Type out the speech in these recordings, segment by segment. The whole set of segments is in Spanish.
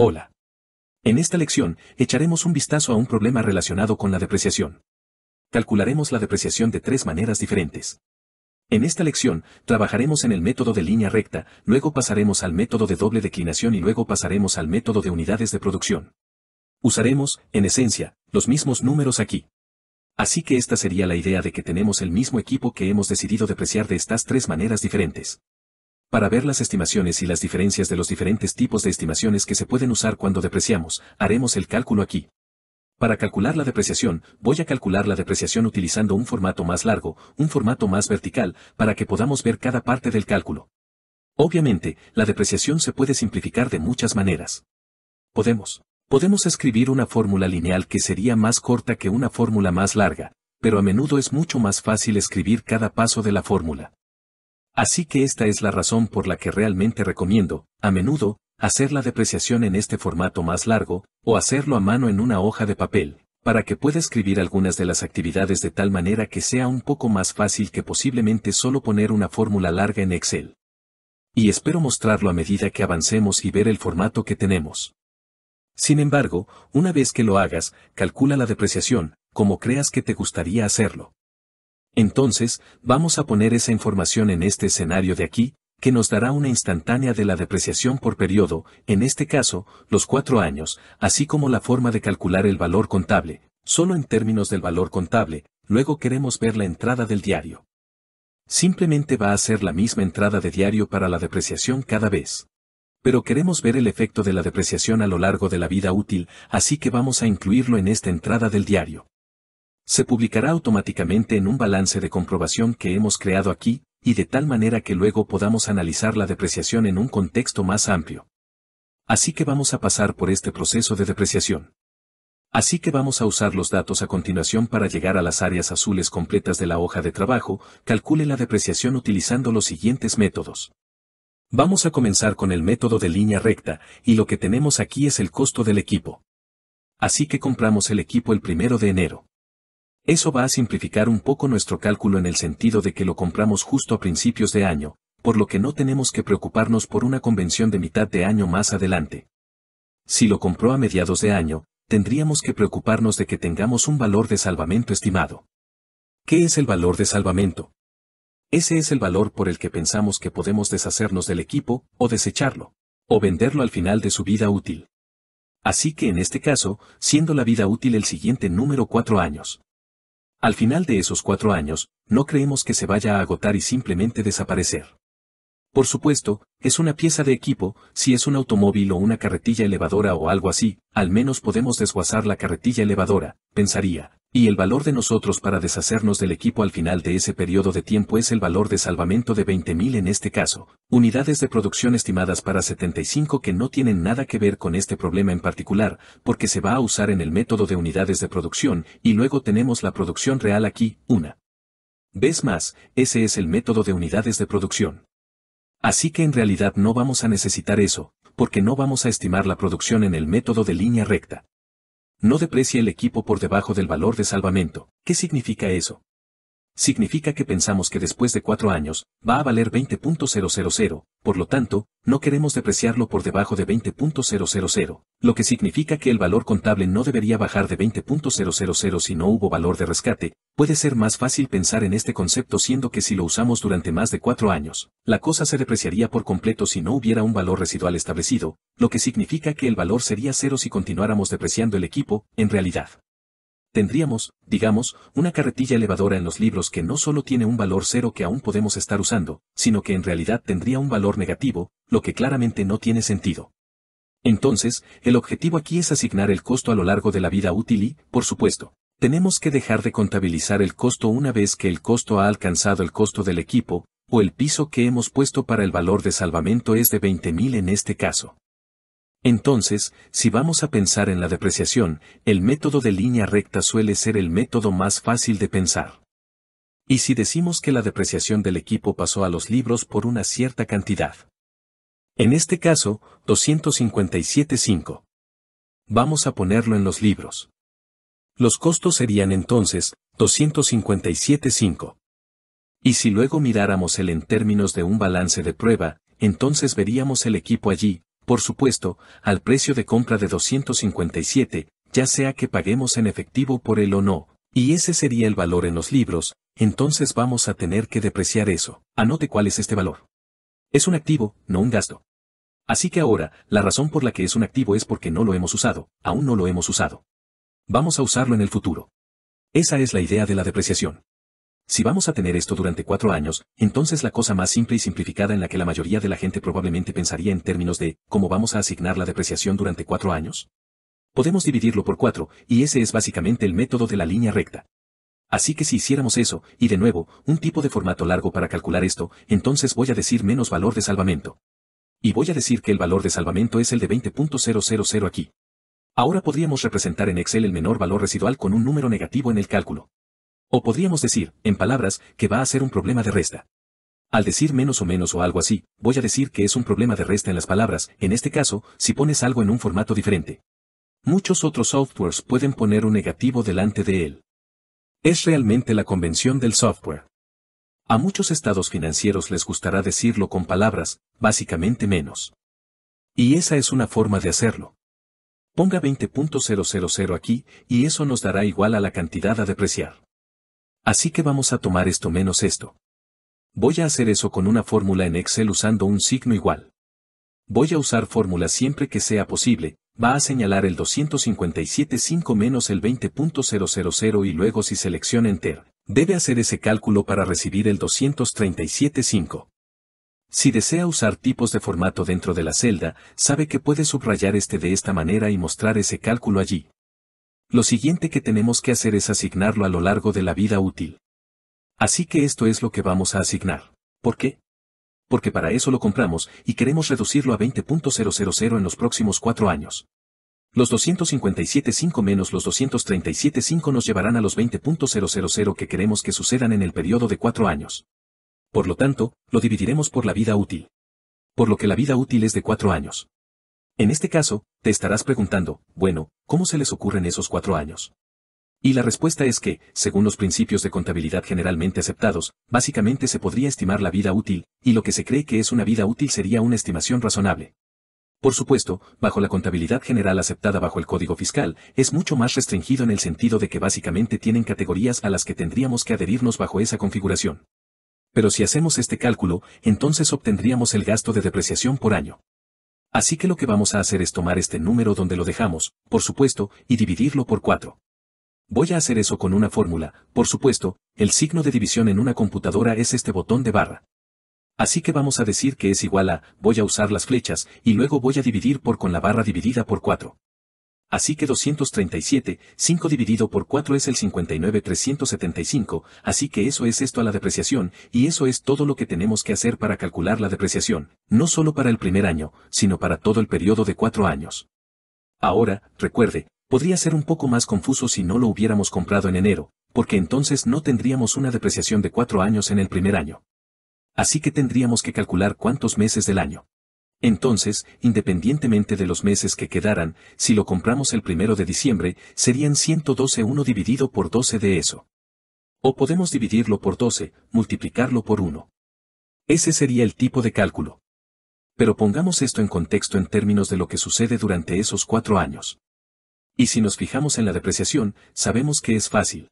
Hola. En esta lección, echaremos un vistazo a un problema relacionado con la depreciación. Calcularemos la depreciación de tres maneras diferentes. En esta lección, trabajaremos en el método de línea recta, luego pasaremos al método de doble declinación y luego pasaremos al método de unidades de producción. Usaremos, en esencia, los mismos números aquí. Así que esta sería la idea de que tenemos el mismo equipo que hemos decidido depreciar de estas tres maneras diferentes. Para ver las estimaciones y las diferencias de los diferentes tipos de estimaciones que se pueden usar cuando depreciamos, haremos el cálculo aquí. Para calcular la depreciación, voy a calcular la depreciación utilizando un formato más largo, un formato más vertical, para que podamos ver cada parte del cálculo. Obviamente, la depreciación se puede simplificar de muchas maneras. Podemos. Podemos escribir una fórmula lineal que sería más corta que una fórmula más larga, pero a menudo es mucho más fácil escribir cada paso de la fórmula. Así que esta es la razón por la que realmente recomiendo, a menudo, hacer la depreciación en este formato más largo, o hacerlo a mano en una hoja de papel, para que pueda escribir algunas de las actividades de tal manera que sea un poco más fácil que posiblemente solo poner una fórmula larga en Excel. Y espero mostrarlo a medida que avancemos y ver el formato que tenemos. Sin embargo, una vez que lo hagas, calcula la depreciación, como creas que te gustaría hacerlo. Entonces, vamos a poner esa información en este escenario de aquí, que nos dará una instantánea de la depreciación por periodo, en este caso, los cuatro años, así como la forma de calcular el valor contable, solo en términos del valor contable, luego queremos ver la entrada del diario. Simplemente va a ser la misma entrada de diario para la depreciación cada vez. Pero queremos ver el efecto de la depreciación a lo largo de la vida útil, así que vamos a incluirlo en esta entrada del diario se publicará automáticamente en un balance de comprobación que hemos creado aquí, y de tal manera que luego podamos analizar la depreciación en un contexto más amplio. Así que vamos a pasar por este proceso de depreciación. Así que vamos a usar los datos a continuación para llegar a las áreas azules completas de la hoja de trabajo, calcule la depreciación utilizando los siguientes métodos. Vamos a comenzar con el método de línea recta, y lo que tenemos aquí es el costo del equipo. Así que compramos el equipo el primero de enero. Eso va a simplificar un poco nuestro cálculo en el sentido de que lo compramos justo a principios de año, por lo que no tenemos que preocuparnos por una convención de mitad de año más adelante. Si lo compró a mediados de año, tendríamos que preocuparnos de que tengamos un valor de salvamento estimado. ¿Qué es el valor de salvamento? Ese es el valor por el que pensamos que podemos deshacernos del equipo, o desecharlo, o venderlo al final de su vida útil. Así que en este caso, siendo la vida útil el siguiente número cuatro años. Al final de esos cuatro años, no creemos que se vaya a agotar y simplemente desaparecer. Por supuesto, es una pieza de equipo, si es un automóvil o una carretilla elevadora o algo así, al menos podemos desguazar la carretilla elevadora, pensaría, y el valor de nosotros para deshacernos del equipo al final de ese periodo de tiempo es el valor de salvamento de 20.000 en este caso, unidades de producción estimadas para 75 que no tienen nada que ver con este problema en particular, porque se va a usar en el método de unidades de producción, y luego tenemos la producción real aquí, una. Ves más, ese es el método de unidades de producción. Así que en realidad no vamos a necesitar eso, porque no vamos a estimar la producción en el método de línea recta no deprecia el equipo por debajo del valor de salvamento. ¿Qué significa eso? significa que pensamos que después de cuatro años, va a valer 20.000, por lo tanto, no queremos depreciarlo por debajo de 20.000, lo que significa que el valor contable no debería bajar de 20.000 si no hubo valor de rescate, puede ser más fácil pensar en este concepto siendo que si lo usamos durante más de cuatro años, la cosa se depreciaría por completo si no hubiera un valor residual establecido, lo que significa que el valor sería cero si continuáramos depreciando el equipo, en realidad. Tendríamos, digamos, una carretilla elevadora en los libros que no solo tiene un valor cero que aún podemos estar usando, sino que en realidad tendría un valor negativo, lo que claramente no tiene sentido. Entonces, el objetivo aquí es asignar el costo a lo largo de la vida útil y, por supuesto, tenemos que dejar de contabilizar el costo una vez que el costo ha alcanzado el costo del equipo, o el piso que hemos puesto para el valor de salvamento es de 20.000 en este caso. Entonces, si vamos a pensar en la depreciación, el método de línea recta suele ser el método más fácil de pensar. Y si decimos que la depreciación del equipo pasó a los libros por una cierta cantidad. En este caso, 257.5. Vamos a ponerlo en los libros. Los costos serían entonces 257.5. Y si luego miráramos el en términos de un balance de prueba, entonces veríamos el equipo allí, por supuesto, al precio de compra de 257, ya sea que paguemos en efectivo por él o no, y ese sería el valor en los libros, entonces vamos a tener que depreciar eso. Anote ah, cuál es este valor. Es un activo, no un gasto. Así que ahora, la razón por la que es un activo es porque no lo hemos usado, aún no lo hemos usado. Vamos a usarlo en el futuro. Esa es la idea de la depreciación. Si vamos a tener esto durante cuatro años, entonces la cosa más simple y simplificada en la que la mayoría de la gente probablemente pensaría en términos de ¿cómo vamos a asignar la depreciación durante cuatro años? Podemos dividirlo por cuatro, y ese es básicamente el método de la línea recta. Así que si hiciéramos eso, y de nuevo, un tipo de formato largo para calcular esto, entonces voy a decir menos valor de salvamento. Y voy a decir que el valor de salvamento es el de 20.000 aquí. Ahora podríamos representar en Excel el menor valor residual con un número negativo en el cálculo. O podríamos decir, en palabras, que va a ser un problema de resta. Al decir menos o menos o algo así, voy a decir que es un problema de resta en las palabras, en este caso, si pones algo en un formato diferente. Muchos otros softwares pueden poner un negativo delante de él. Es realmente la convención del software. A muchos estados financieros les gustará decirlo con palabras, básicamente menos. Y esa es una forma de hacerlo. Ponga 20.000 aquí y eso nos dará igual a la cantidad a depreciar. Así que vamos a tomar esto menos esto. Voy a hacer eso con una fórmula en Excel usando un signo igual. Voy a usar fórmula siempre que sea posible, va a señalar el 257.5 menos el 20.000 y luego si selecciona Enter, debe hacer ese cálculo para recibir el 237.5. Si desea usar tipos de formato dentro de la celda, sabe que puede subrayar este de esta manera y mostrar ese cálculo allí lo siguiente que tenemos que hacer es asignarlo a lo largo de la vida útil. Así que esto es lo que vamos a asignar. ¿Por qué? Porque para eso lo compramos y queremos reducirlo a 20.000 en los próximos cuatro años. Los 257.5 menos los 237.5 nos llevarán a los 20.000 que queremos que sucedan en el periodo de cuatro años. Por lo tanto, lo dividiremos por la vida útil. Por lo que la vida útil es de cuatro años. En este caso, te estarás preguntando, bueno, ¿cómo se les ocurren esos cuatro años? Y la respuesta es que, según los principios de contabilidad generalmente aceptados, básicamente se podría estimar la vida útil, y lo que se cree que es una vida útil sería una estimación razonable. Por supuesto, bajo la contabilidad general aceptada bajo el Código Fiscal, es mucho más restringido en el sentido de que básicamente tienen categorías a las que tendríamos que adherirnos bajo esa configuración. Pero si hacemos este cálculo, entonces obtendríamos el gasto de depreciación por año. Así que lo que vamos a hacer es tomar este número donde lo dejamos, por supuesto, y dividirlo por 4. Voy a hacer eso con una fórmula, por supuesto, el signo de división en una computadora es este botón de barra. Así que vamos a decir que es igual a, voy a usar las flechas, y luego voy a dividir por con la barra dividida por 4. Así que 237, 5 dividido por 4 es el 59,375, así que eso es esto a la depreciación, y eso es todo lo que tenemos que hacer para calcular la depreciación, no solo para el primer año, sino para todo el periodo de 4 años. Ahora, recuerde, podría ser un poco más confuso si no lo hubiéramos comprado en enero, porque entonces no tendríamos una depreciación de 4 años en el primer año. Así que tendríamos que calcular cuántos meses del año. Entonces, independientemente de los meses que quedaran, si lo compramos el primero de diciembre, serían 112 1 dividido por 12 de eso. O podemos dividirlo por 12, multiplicarlo por 1. Ese sería el tipo de cálculo. Pero pongamos esto en contexto en términos de lo que sucede durante esos cuatro años. Y si nos fijamos en la depreciación, sabemos que es fácil.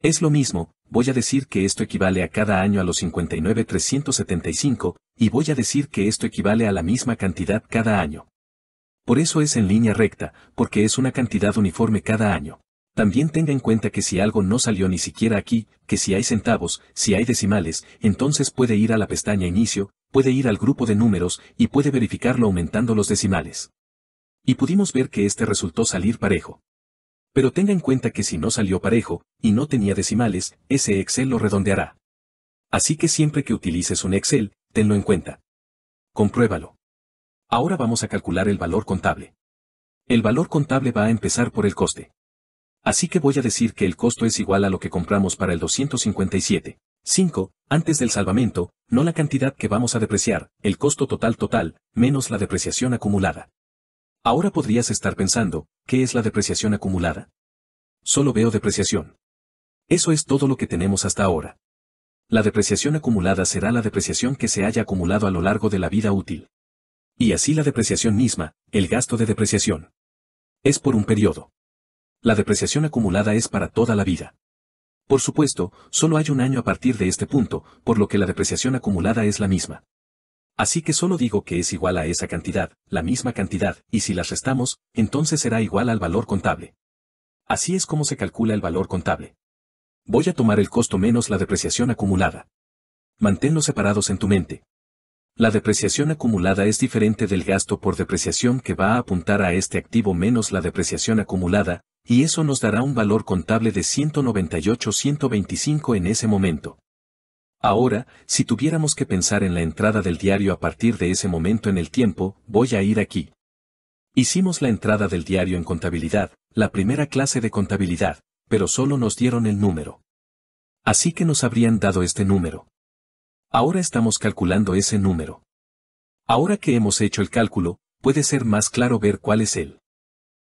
Es lo mismo, voy a decir que esto equivale a cada año a los 59.375, y voy a decir que esto equivale a la misma cantidad cada año. Por eso es en línea recta, porque es una cantidad uniforme cada año. También tenga en cuenta que si algo no salió ni siquiera aquí, que si hay centavos, si hay decimales, entonces puede ir a la pestaña Inicio, puede ir al grupo de números y puede verificarlo aumentando los decimales. Y pudimos ver que este resultó salir parejo. Pero tenga en cuenta que si no salió parejo, y no tenía decimales, ese Excel lo redondeará. Así que siempre que utilices un Excel, Tenlo en cuenta. Compruébalo. Ahora vamos a calcular el valor contable. El valor contable va a empezar por el coste. Así que voy a decir que el costo es igual a lo que compramos para el 257.5 Antes del salvamento, no la cantidad que vamos a depreciar, el costo total total, menos la depreciación acumulada. Ahora podrías estar pensando, ¿qué es la depreciación acumulada? Solo veo depreciación. Eso es todo lo que tenemos hasta ahora. La depreciación acumulada será la depreciación que se haya acumulado a lo largo de la vida útil. Y así la depreciación misma, el gasto de depreciación. Es por un periodo. La depreciación acumulada es para toda la vida. Por supuesto, solo hay un año a partir de este punto, por lo que la depreciación acumulada es la misma. Así que solo digo que es igual a esa cantidad, la misma cantidad, y si las restamos, entonces será igual al valor contable. Así es como se calcula el valor contable. Voy a tomar el costo menos la depreciación acumulada. Manténlos separados en tu mente. La depreciación acumulada es diferente del gasto por depreciación que va a apuntar a este activo menos la depreciación acumulada, y eso nos dará un valor contable de 198-125 en ese momento. Ahora, si tuviéramos que pensar en la entrada del diario a partir de ese momento en el tiempo, voy a ir aquí. Hicimos la entrada del diario en contabilidad, la primera clase de contabilidad pero solo nos dieron el número. Así que nos habrían dado este número. Ahora estamos calculando ese número. Ahora que hemos hecho el cálculo, puede ser más claro ver cuál es él.